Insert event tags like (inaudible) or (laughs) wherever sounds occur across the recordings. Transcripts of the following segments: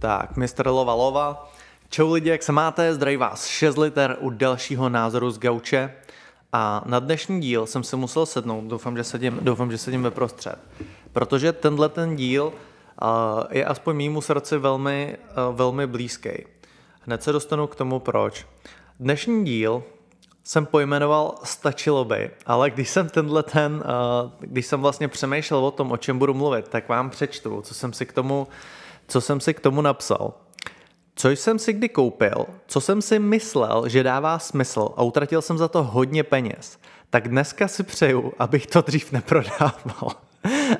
Tak, mistr Lova Lova. Čau lidi, jak se máte? Zdraví vás 6 liter u dalšího názoru z gauče. A na dnešní díl jsem si musel sednout, doufám, že sedím, doufám, že sedím ve prostřed. Protože tenhle ten díl uh, je aspoň mýmu srdci velmi, uh, velmi blízký. Hned se dostanu k tomu, proč. Dnešní díl jsem pojmenoval Stačilo by, ale když jsem tenhle ten, uh, když jsem vlastně přemýšlel o tom, o čem budu mluvit, tak vám přečtu, co jsem si k tomu uh, co jsem si k tomu napsal. Co jsem si kdy koupil, co jsem si myslel, že dává smysl a utratil jsem za to hodně peněz, tak dneska si přeju, abych to dřív neprodával.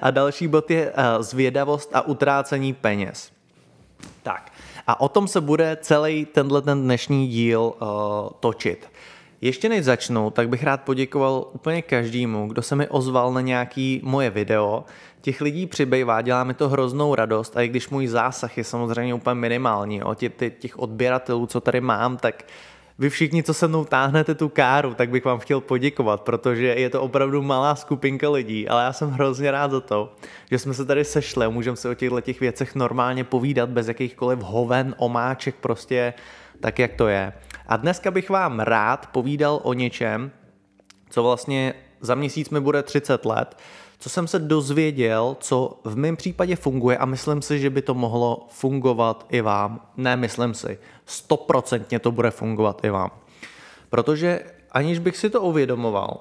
A další bod je eh, zvědavost a utrácení peněz. Tak, a o tom se bude celý tenhle ten dnešní díl uh, točit. Ještě než začnu, tak bych rád poděkoval úplně každému, kdo se mi ozval na nějaký moje video, Těch lidí přibývá, dělá mi to hroznou radost a i když můj zásah je samozřejmě úplně minimální, o tě, těch odběratelů, co tady mám, tak vy všichni, co se mnou táhnete tu káru, tak bych vám chtěl poděkovat, protože je to opravdu malá skupinka lidí, ale já jsem hrozně rád za to, že jsme se tady sešli a můžeme se o těchto těch věcech normálně povídat bez jakýchkoliv hoven, omáček, prostě tak, jak to je. A dneska bych vám rád povídal o něčem, co vlastně za měsíc mi bude 30 let, co jsem se dozvěděl, co v mém případě funguje a myslím si, že by to mohlo fungovat i vám. Ne, myslím si, stoprocentně to bude fungovat i vám. Protože aniž bych si to uvědomoval,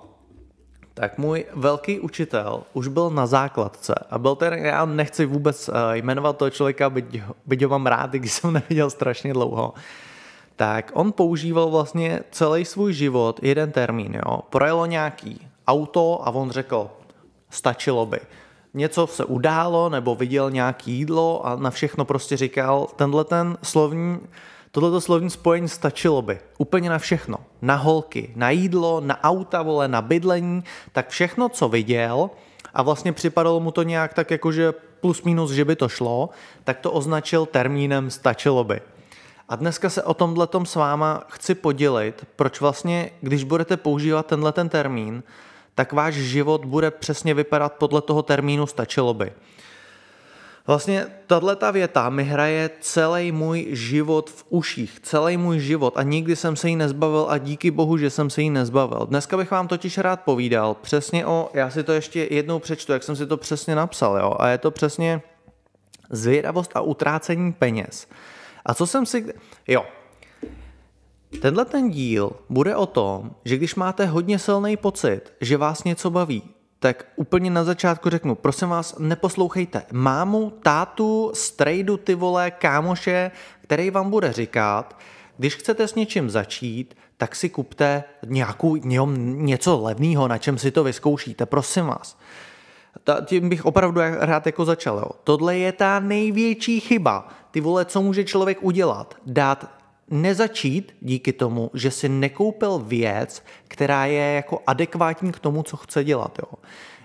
tak můj velký učitel už byl na základce a byl ten, já nechci vůbec eh, jmenovat toho člověka, byť, byť ho mám rád, když jsem (laughs) neviděl strašně dlouho, tak on používal vlastně celý svůj život jeden termín, jo. Projelo nějaký auto a on řekl, stačilo by. Něco se událo nebo viděl nějaký jídlo a na všechno prostě říkal, tenhle ten slovní, tohleto slovní spojení stačilo by. Úplně na všechno. Na holky, na jídlo, na auta, vole, na bydlení, tak všechno, co viděl a vlastně připadalo mu to nějak tak jakože plus minus, že by to šlo, tak to označil termínem stačilo by. A dneska se o tomhle s váma chci podělit, proč vlastně, když budete používat tenhle ten termín, tak váš život bude přesně vypadat podle toho termínu stačilo by. Vlastně tahle ta věta mi hraje celý můj život v uších, celý můj život a nikdy jsem se jí nezbavil a díky bohu, že jsem se jí nezbavil. Dneska bych vám totiž rád povídal přesně o, já si to ještě jednou přečtu, jak jsem si to přesně napsal, jo, a je to přesně zvědavost a utrácení peněz. A co jsem si, jo, Tenhle ten díl bude o tom, že když máte hodně silný pocit, že vás něco baví, tak úplně na začátku řeknu, prosím vás, neposlouchejte mámu, tátu, strejdu, ty vole, kámoše, který vám bude říkat, když chcete s něčím začít, tak si kupte nějakou, něco levného, na čem si to vyzkoušíte, prosím vás. Ta, tím bych opravdu rád jako začal. Jo. Tohle je ta největší chyba, ty vole, co může člověk udělat. Dát nezačít díky tomu, že si nekoupil věc, která je jako adekvátní k tomu, co chce dělat. Jo.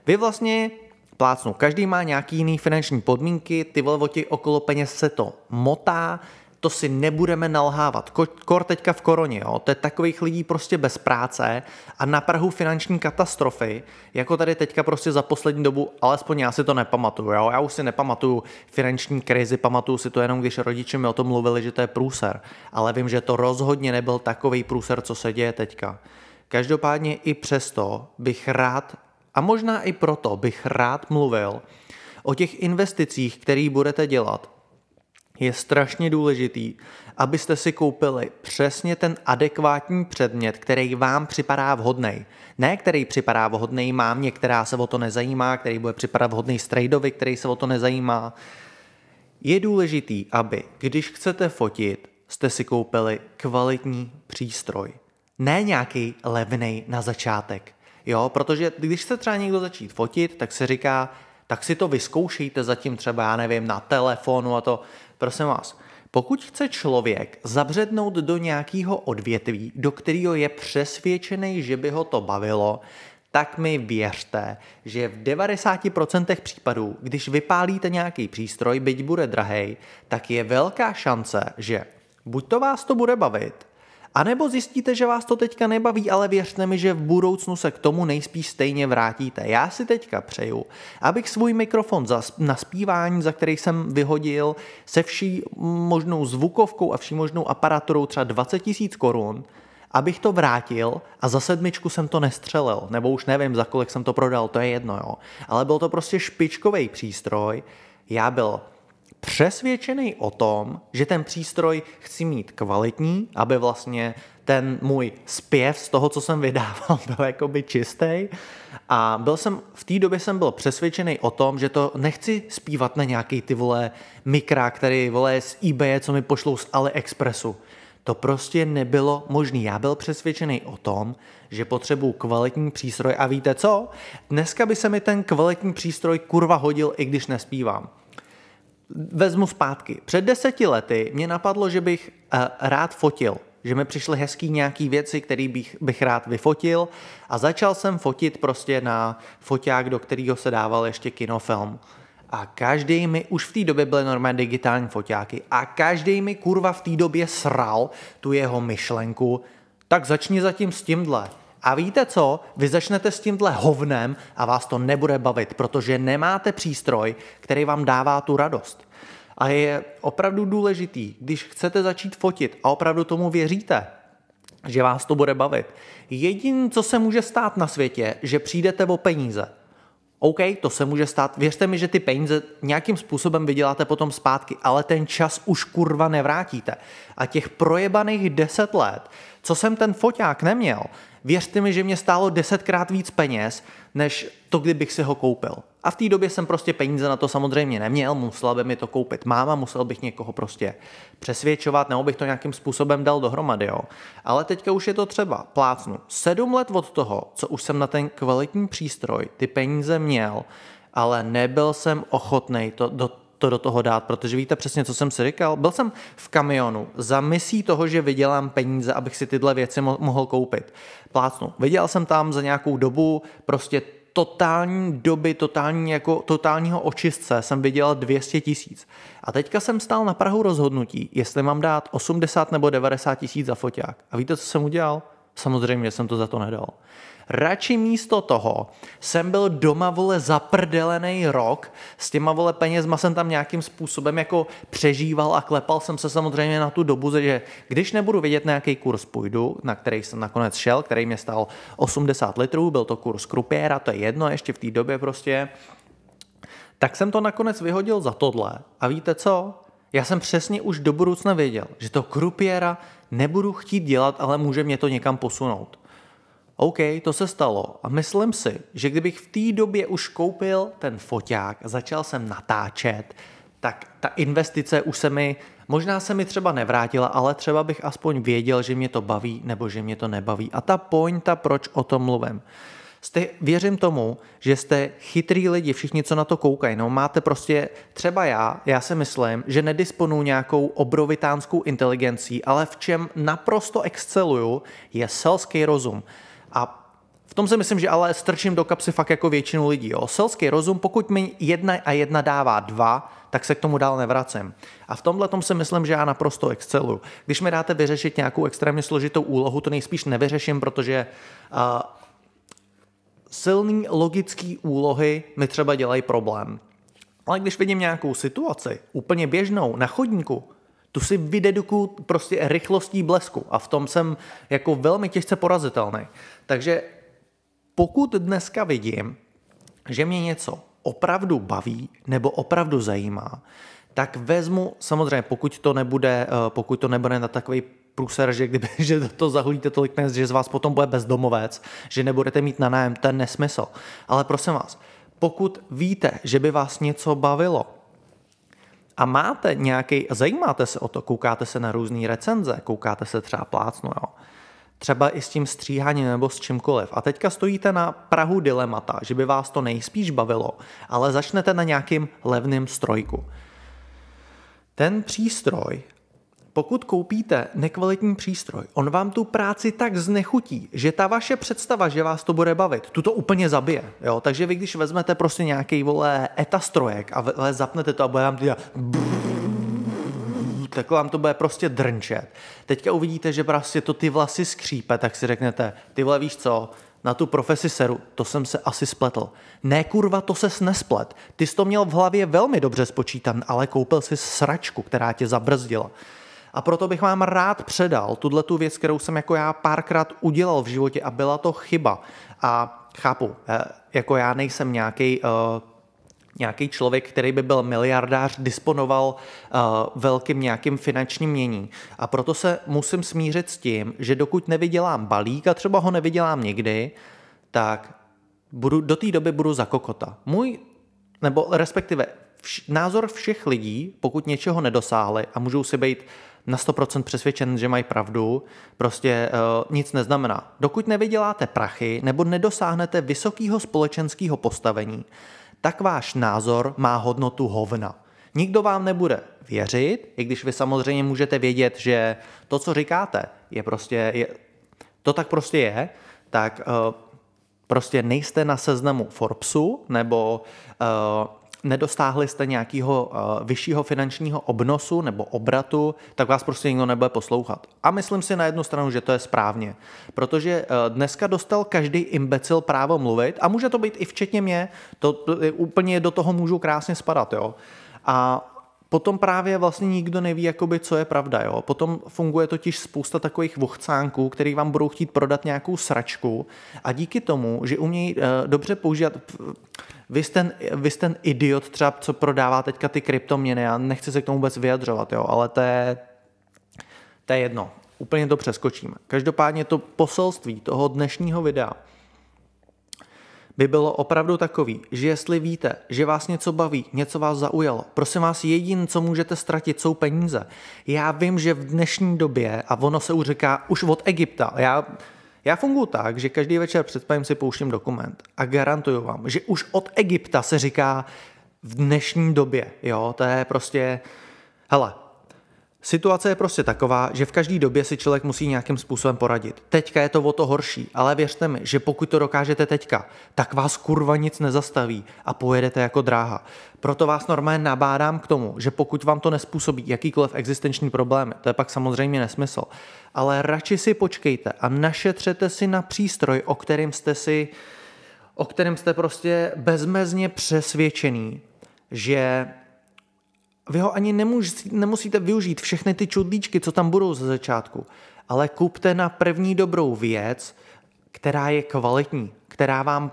Vy vlastně plácnu, každý má nějaký jiný finanční podmínky, ty vole okolo peněz se to motá, to si nebudeme nalhávat. Kor teďka v koroně, jo? to je takových lidí prostě bez práce a na Prahu finanční katastrofy, jako tady teďka prostě za poslední dobu, alespoň já si to nepamatuju. Jo? Já už si nepamatuju finanční krizi, pamatuju si to jenom, když rodiče mi o tom mluvili, že to je průser. Ale vím, že to rozhodně nebyl takový průser, co se děje teďka. Každopádně i přesto bych rád, a možná i proto bych rád mluvil o těch investicích, které budete dělat, je strašně důležitý, abyste si koupili přesně ten adekvátní předmět, který vám připadá vhodný. Ne, který připadá vhodný mámě, která se o to nezajímá, který bude připadat vhodný strajdovi, který se o to nezajímá. Je důležitý, aby, když chcete fotit, jste si koupili kvalitní přístroj. Ne nějaký levný na začátek. Jo, protože když se třeba někdo začít fotit, tak se říká, tak si to vyzkoušejte zatím třeba, já nevím, na telefonu a to. Prosím vás, pokud chce člověk zabřednout do nějakého odvětví, do kterého je přesvědčený, že by ho to bavilo, tak mi věřte, že v 90% případů, když vypálíte nějaký přístroj, byť bude drahej, tak je velká šance, že buď to vás to bude bavit, a nebo zjistíte, že vás to teďka nebaví, ale věřte mi, že v budoucnu se k tomu nejspíš stejně vrátíte. Já si teďka přeju, abych svůj mikrofon za, na zpívání, za který jsem vyhodil, se vší možnou zvukovkou a vší možnou aparaturou třeba 20 tisíc korun, abych to vrátil a za sedmičku jsem to nestřelil, nebo už nevím, za kolik jsem to prodal, to je jedno, jo. Ale byl to prostě špičkový přístroj, já byl přesvědčený o tom, že ten přístroj chci mít kvalitní, aby vlastně ten můj zpěv z toho, co jsem vydával, (laughs) byl jakoby čistý. A byl jsem, v té době jsem byl přesvědčený o tom, že to nechci zpívat na nějaký ty vole mikra, který vole z eBay, co mi pošlou z AliExpressu. To prostě nebylo možné. Já byl přesvědčený o tom, že potřebuju kvalitní přístroj a víte co? Dneska by se mi ten kvalitní přístroj kurva hodil, i když nespívám vezmu zpátky. Před deseti lety mě napadlo, že bych uh, rád fotil že mi přišly hezký nějaký věci, které bych, bych rád vyfotil a začal jsem fotit prostě na foťák, do kterého se dával ještě kinofilm. A každý mi, už v té době byly normálně digitální foťáky, a každý mi kurva v té době sral tu jeho myšlenku, tak začni zatím s tímhle. A víte co? Vy začnete s tímhle hovnem a vás to nebude bavit, protože nemáte přístroj, který vám dává tu radost. A je opravdu důležitý, když chcete začít fotit a opravdu tomu věříte, že vás to bude bavit. Jediné, co se může stát na světě, že přijdete o peníze – OK, to se může stát. Věřte mi, že ty peníze nějakým způsobem vyděláte potom zpátky, ale ten čas už kurva nevrátíte. A těch projebaných 10 let, co jsem ten foťák neměl, věřte mi, že mě stálo desetkrát víc peněz, než to, kdybych si ho koupil. A v té době jsem prostě peníze na to samozřejmě neměl, musel by mi to koupit máma, musel bych někoho prostě přesvědčovat, nebo bych to nějakým způsobem dal dohromady, jo. Ale teďka už je to třeba, plácnu, sedm let od toho, co už jsem na ten kvalitní přístroj ty peníze měl, ale nebyl jsem ochotnej to, do to do toho dát, protože víte přesně, co jsem si říkal. Byl jsem v kamionu za misí toho, že vydělám peníze, abych si tyhle věci mohl koupit. Plácnu. Viděl jsem tam za nějakou dobu prostě totální doby, totální, jako, totálního očistce jsem vydělal 200 tisíc. A teďka jsem stál na Prahu rozhodnutí, jestli mám dát 80 nebo 90 tisíc za foťák. A víte, co jsem udělal? Samozřejmě jsem to za to nedal. Radši místo toho jsem byl doma, vole, zaprdelený rok, s těma, vole, penězma jsem tam nějakým způsobem jako přežíval a klepal jsem se samozřejmě na tu dobu, že když nebudu vědět, na jaký kurz půjdu, na který jsem nakonec šel, který mě stal 80 litrů, byl to kurz krupiéra, to je jedno, ještě v té době prostě, tak jsem to nakonec vyhodil za tohle. A víte co? Já jsem přesně už do budoucna věděl, že to krupiéra nebudu chtít dělat, ale může mě to někam posunout. OK, to se stalo. A myslím si, že kdybych v té době už koupil ten foťák, začal jsem natáčet, tak ta investice už se mi, možná se mi třeba nevrátila, ale třeba bych aspoň věděl, že mě to baví nebo že mě to nebaví. A ta pointa, proč o tom mluvím. Jste, věřím tomu, že jste chytrý lidi, všichni, co na to koukají. No, máte prostě, třeba já, já si myslím, že nedisponuji nějakou obrovitánskou inteligencí, ale v čem naprosto exceluju, je selský rozum tom si myslím, že ale strčím do kapsy fakt jako většinu lidí. Jo. Selský rozum, pokud mi jedna a jedna dává dva, tak se k tomu dál nevracím. A v tomhle tom si myslím, že já naprosto excelu. Když mi dáte vyřešit nějakou extrémně složitou úlohu, to nejspíš nevyřeším, protože uh, silný logický úlohy mi třeba dělají problém. Ale když vidím nějakou situaci, úplně běžnou, na chodníku, tu si vydedukuju prostě rychlostí blesku a v tom jsem jako velmi těžce porazitelný. Takže pokud dneska vidím, že mě něco opravdu baví nebo opravdu zajímá, tak vezmu, samozřejmě pokud to nebude, eh, pokud to nebude na takový průser, že, kdyby, (laughs) že to zahodíte tolik dnes, že z vás potom bude bezdomovec, že nebudete mít na nájem, ten nesmysl. Ale prosím vás, pokud víte, že by vás něco bavilo, a máte nějaký, zajímáte se o to, koukáte se na různé recenze, koukáte se třeba plácnu, jo, třeba i s tím stříháním nebo s čímkoliv. A teďka stojíte na prahu dilemata, že by vás to nejspíš bavilo, ale začnete na nějakým levným strojku. Ten přístroj, pokud koupíte nekvalitní přístroj, on vám tu práci tak znechutí, že ta vaše představa, že vás to bude bavit, tu to úplně zabije. Jo? Takže vy, když vezmete prostě nějaký vole etastrojek a zapnete to a bude vám dělat brrr, takhle vám to bude prostě drnčet. Teďka uvidíte, že prostě to ty vlasy skřípe, tak si řeknete, ty vole víš co, na tu profesi seru, to jsem se asi spletl. Ne kurva, to ses nesplet. Ty jsi to měl v hlavě velmi dobře spočítan, ale koupil si sračku, která tě zabrzdila. A proto bych vám rád předal tuhle tu věc, kterou jsem jako já párkrát udělal v životě a byla to chyba. A chápu, eh, jako já nejsem nějaký uh, eh, nějaký člověk, který by byl miliardář, disponoval uh, velkým nějakým finančním mění. A proto se musím smířit s tím, že dokud nevydělám balík a třeba ho nevydělám nikdy, tak budu, do té doby budu za kokota. Můj, nebo respektive vš, názor všech lidí, pokud něčeho nedosáhli a můžou si být na 100% přesvědčen, že mají pravdu, prostě uh, nic neznamená. Dokud nevyděláte prachy nebo nedosáhnete vysokého společenského postavení, tak váš názor má hodnotu hovna. Nikdo vám nebude věřit, i když vy samozřejmě můžete vědět, že to, co říkáte, je prostě, je, to tak prostě je, tak uh, prostě nejste na seznamu Forbesu nebo uh, nedostáhli jste nějakého uh, eh, vyššího finančního obnosu nebo obratu, tak vás prostě nikdo nebude poslouchat. A myslím si na jednu stranu, že to je správně, protože uh, dneska dostal každý imbecil právo mluvit a může to být i včetně mě, to, to úplně do toho můžu krásně spadat, jo. A potom právě vlastně nikdo neví, jakoby, co je pravda. Jo? Potom funguje totiž spousta takových vochcánků, který vám budou chtít prodat nějakou sračku a díky tomu, že umějí uh, dobře používat, vy jste, ten, vy jste ten idiot třeba, co prodává teďka ty kryptoměny, já nechci se k tomu vůbec vyjadřovat, jo, ale to je, to je jedno. Úplně to přeskočíme. Každopádně to poselství toho dnešního videa by bylo opravdu takový, že jestli víte, že vás něco baví, něco vás zaujalo, prosím vás, jediné, co můžete ztratit, jsou peníze. Já vím, že v dnešní době, a ono se už říká už od Egypta, já já funguji tak, že každý večer před spaním si pouštím dokument a garantuju vám, že už od Egypta se říká v dnešní době, jo, to je prostě, hele, Situace je prostě taková, že v každý době si člověk musí nějakým způsobem poradit. Teďka je to o to horší, ale věřte mi, že pokud to dokážete teďka, tak vás kurva nic nezastaví a pojedete jako dráha. Proto vás normálně nabádám k tomu, že pokud vám to nespůsobí jakýkoliv existenční problém, to je pak samozřejmě nesmysl, ale radši si počkejte a našetřete si na přístroj, o kterém jste si o kterém jste prostě bezmezně přesvědčený, že vy ho ani nemusíte, nemusíte využít všechny ty čudlíčky, co tam budou ze začátku, ale kupte na první dobrou věc, která je kvalitní, která vám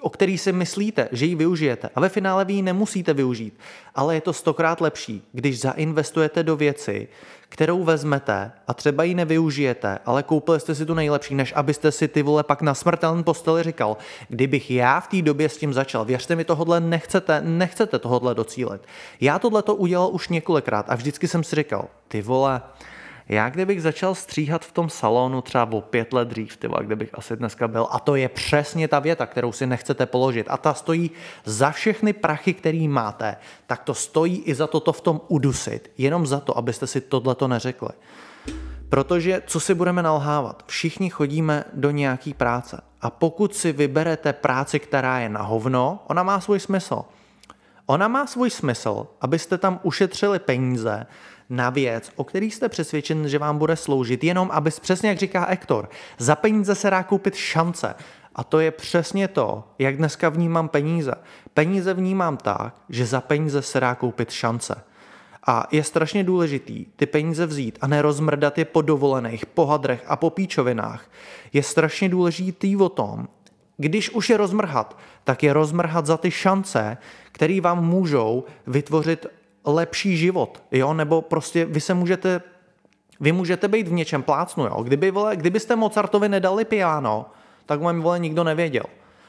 o který si myslíte, že ji využijete a ve finále vy ji nemusíte využít, ale je to stokrát lepší, když zainvestujete do věci, kterou vezmete a třeba ji nevyužijete, ale koupili jste si tu nejlepší, než abyste si ty vole pak na smrtelný posteli říkal, kdybych já v té době s tím začal, věřte mi, tohodle nechcete, nechcete tohodle docílit. Já tohle to udělal už několikrát a vždycky jsem si říkal, ty vole, já kdybych začal stříhat v tom salonu třeba o pět let dřív, tyva, kde bych asi dneska byl, a to je přesně ta věta, kterou si nechcete položit, a ta stojí za všechny prachy, který máte, tak to stojí i za to, to v tom udusit, jenom za to, abyste si tohleto neřekli. Protože co si budeme nalhávat? Všichni chodíme do nějaký práce. A pokud si vyberete práci, která je na hovno, ona má svůj smysl. Ona má svůj smysl, abyste tam ušetřili peníze, na věc, o který jste přesvědčen, že vám bude sloužit, jenom aby, přesně jak říká Ektor, za peníze se dá koupit šance. A to je přesně to, jak dneska vnímám peníze. Peníze vnímám tak, že za peníze se dá koupit šance. A je strašně důležitý ty peníze vzít a nerozmrdat je po dovolených, po hadrech a po píčovinách. Je strašně důležitý o tom, když už je rozmrhat, tak je rozmrhat za ty šance, které vám můžou vytvořit lepší život, jo, nebo prostě vy se můžete, vy můžete být v něčem plácnu, jo. Kdyby, vole, kdybyste Mozartovi nedali piano, tak mu vole nikdo nevěděl.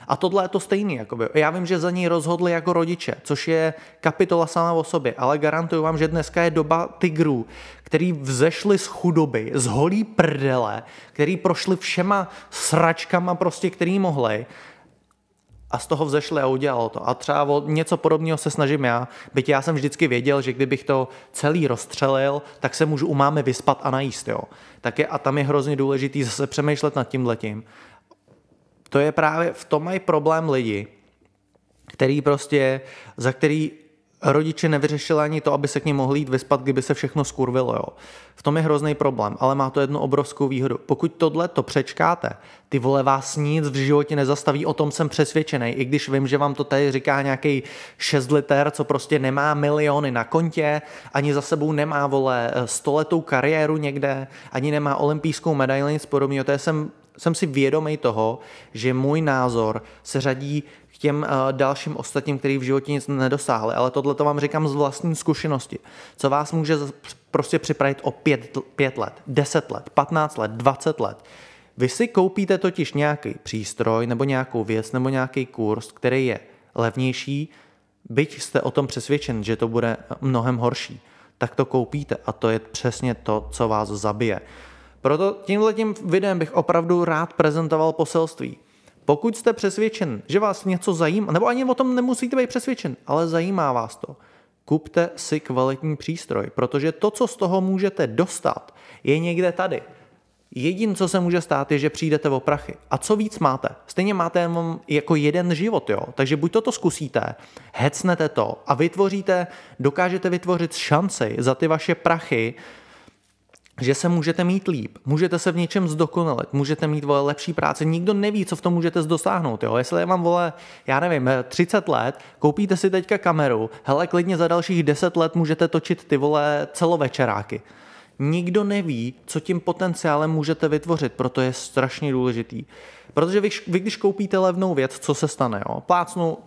A tohle je to stejný. Jakoby. Já vím, že za ní rozhodli jako rodiče, což je kapitola sama o sobě, ale garantuju vám, že dneska je doba tigrů, který vzešli z chudoby, z holí prdele, který prošli všema sračkama prostě, který mohli a z toho vzešli a udělalo to. A třeba o něco podobného se snažím já, byť já jsem vždycky věděl, že kdybych to celý rozstřelil, tak se můžu u mámy vyspat a najíst. Jo. Tak je, a tam je hrozně důležitý zase přemýšlet nad tím letím. To je právě, v tom mají problém lidi, který prostě, za který rodiče nevyřešili ani to, aby se k ním mohli jít vyspat, kdyby se všechno skurvilo. Jo. V tom je hrozný problém, ale má to jednu obrovskou výhodu. Pokud tohle to přečkáte, ty vole vás nic v životě nezastaví, o tom jsem přesvědčený. I když vím, že vám to tady říká nějaký 6 liter, co prostě nemá miliony na kontě, ani za sebou nemá vole stoletou kariéru někde, ani nemá olympijskou medaili, nic podobného. To jsem jsem si vědomý toho, že můj názor se řadí těm eh, dalším ostatním, který v životě nic nedosáhli. Ale tohle to vám říkám z vlastní zkušenosti. Co vás může prostě připravit o 5, 5 let, 10 let, 15 let, 20 let. Vy si koupíte totiž nějaký přístroj nebo nějakou věc nebo nějaký kurz, který je levnější, byť jste o tom přesvědčen, že to bude eh, mnohem horší, tak to koupíte a to je přesně to, co vás zabije. Proto tím videem bych opravdu rád prezentoval poselství. Pokud jste přesvědčen, že vás něco zajímá, nebo ani o tom nemusíte být přesvědčen, ale zajímá vás to, kupte si kvalitní přístroj, protože to, co z toho můžete dostat, je někde tady. Jedin, co se může stát, je, že přijdete o prachy. A co víc máte? Stejně máte jenom jako jeden život, jo? Takže buď toto zkusíte, hecnete to a vytvoříte, dokážete vytvořit šanci za ty vaše prachy, že se můžete mít líp, můžete se v něčem zdokonalit, můžete mít vole, lepší práci, nikdo neví, co v tom můžete dosáhnout. Jo? Jestli je vám vole, já nevím, 30 eh, let, koupíte si teďka kameru, hele, klidně za dalších 10 let můžete točit ty vole celovečeráky. Nikdo neví, co tím potenciálem můžete vytvořit, proto je strašně důležitý. Protože vy, vy když koupíte levnou věc, co se stane? Jo? Plácnu,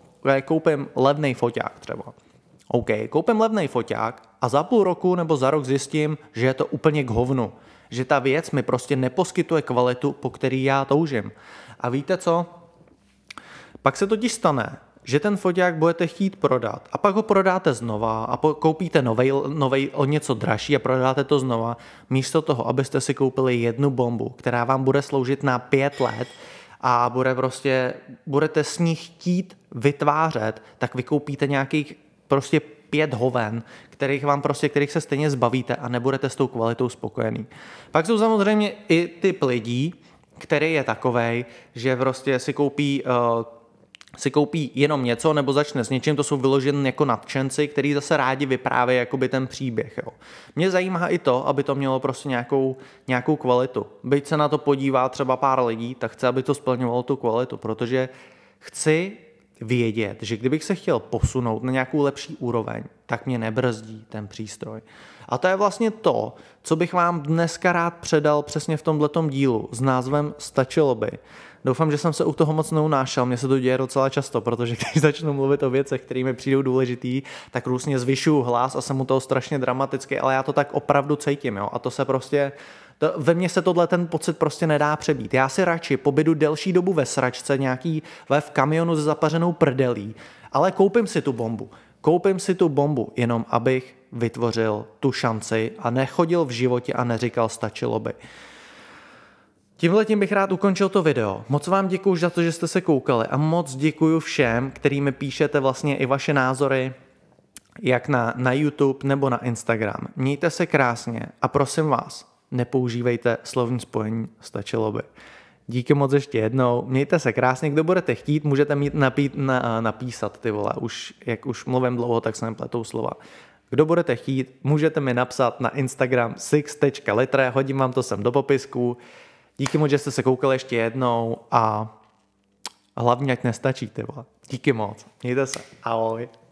koupím levný foťák třeba. OK, koupím levný foťák, a za půl roku nebo za rok zjistím, že je to úplně k hovnu. Že ta věc mi prostě neposkytuje kvalitu, po který já toužím. A víte co? Pak se totiž stane, že ten foťák budete chtít prodat a pak ho prodáte znova a koupíte novej, novej o něco dražší a prodáte to znova, místo toho, abyste si koupili jednu bombu, která vám bude sloužit na pět let a bude prostě, budete s ní chtít vytvářet, tak vykoupíte nějakých prostě pět hoven, kterých vám prostě, kterých se stejně zbavíte a nebudete s tou kvalitou spokojený. Pak jsou samozřejmě i typ lidí, který je takovej, že prostě si koupí uh, si koupí jenom něco nebo začne s něčím, to jsou vyložen jako nadšenci, který zase rádi vyprávějí jakoby ten příběh. Jo. Mě zajímá i to, aby to mělo prostě nějakou, nějakou kvalitu. Byť se na to podívá třeba pár lidí, tak chce aby to splňovalo tu kvalitu, protože chci vědět, že kdybych se chtěl posunout na nějakou lepší úroveň, tak mě nebrzdí ten přístroj. A to je vlastně to, co bych vám dneska rád předal přesně v tomhletom dílu s názvem Stačilo by. Doufám, že jsem se u toho moc neunášel, mně se to děje docela často, protože když (laughs) začnu mluvit o věcech, které mi přijdou důležitý, tak různě zvyšuju hlas a jsem u toho strašně dramatický, ale já to tak opravdu cítím, jo? a to se prostě to, ve mně se tohle ten pocit prostě nedá přebít. Já si radši pobydu delší dobu ve sračce nějaký ve v kamionu s zapařenou prdelí, ale koupím si tu bombu. Koupím si tu bombu, jenom abych vytvořil tu šanci a nechodil v životě a neříkal stačilo by. Tímhle tím bych rád ukončil to video. Moc vám děkuji za to, že jste se koukali a moc děkuji všem, kterými mi píšete vlastně i vaše názory, jak na, na YouTube nebo na Instagram. Mějte se krásně a prosím vás, nepoužívejte slovní spojení, stačilo by. Díky moc ještě jednou, mějte se krásně, kdo budete chtít, můžete mít napít, na, eh, napísat ty vole, už, jak už mluvím dlouho, tak se mi pletou slova. Kdo budete chtít, můžete mi napsat na Instagram six.litre, hodím vám to sem do popisku. Díky moc, že jste se koukali ještě jednou a hlavně, ať nestačí, ty vole. Díky moc. Mějte se. Ahoj.